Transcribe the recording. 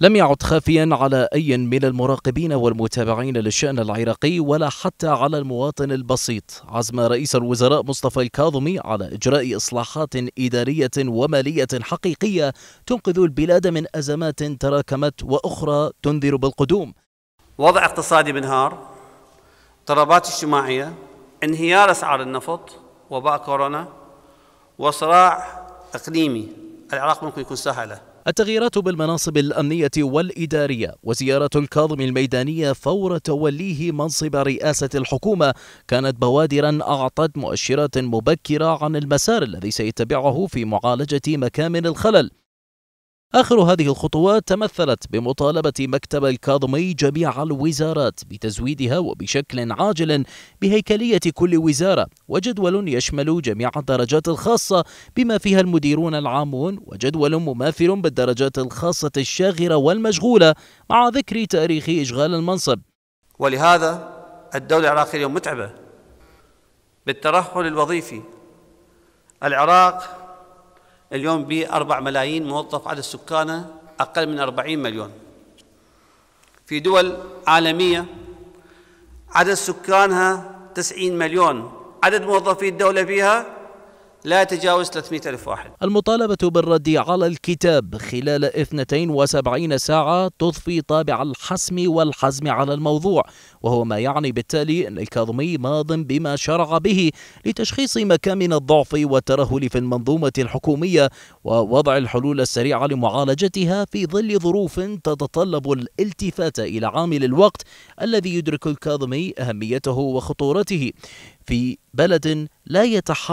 لم يعد خافيا على أي من المراقبين والمتابعين للشأن العراقي ولا حتى على المواطن البسيط عزم رئيس الوزراء مصطفى الكاظمي على إجراء إصلاحات إدارية ومالية حقيقية تنقذ البلاد من أزمات تراكمت وأخرى تنذر بالقدوم وضع اقتصادي منهار اضطرابات اجتماعية انهيار أسعار النفط وباء كورونا وصراع إقليمي العراق ممكن يكون سهله. التغييرات بالمناصب الأمنية والإدارية وزيارة الكاظم الميدانية فور توليه منصب رئاسة الحكومة كانت بوادرا أعطت مؤشرات مبكرة عن المسار الذي سيتبعه في معالجة مكامن الخلل آخر هذه الخطوات تمثلت بمطالبة مكتب الكاظمي جميع الوزارات بتزويدها وبشكل عاجل بهيكلية كل وزارة وجدول يشمل جميع الدرجات الخاصة بما فيها المديرون العامون وجدول مماثل بالدرجات الخاصة الشاغرة والمشغولة مع ذكر تاريخ إشغال المنصب ولهذا الدولة العراقية اليوم متعبة بالترهل الوظيفي العراق اليوم ب 4 ملايين موظف عدد سكانه أقل من 40 مليون في دول عالمية عدد سكانها 90 مليون عدد موظفي الدولة فيها لا يتجاوز 300 ألف واحد المطالبة بالرد على الكتاب خلال 72 ساعة تضفي طابع الحسم والحزم على الموضوع وهو ما يعني بالتالي أن الكاظمي ماض بما شرع به لتشخيص مكامن الضعف والترهل في المنظومة الحكومية ووضع الحلول السريعة لمعالجتها في ظل ظروف تتطلب الالتفات إلى عامل الوقت الذي يدرك الكاظمي أهميته وخطورته في بلد لا يتحمل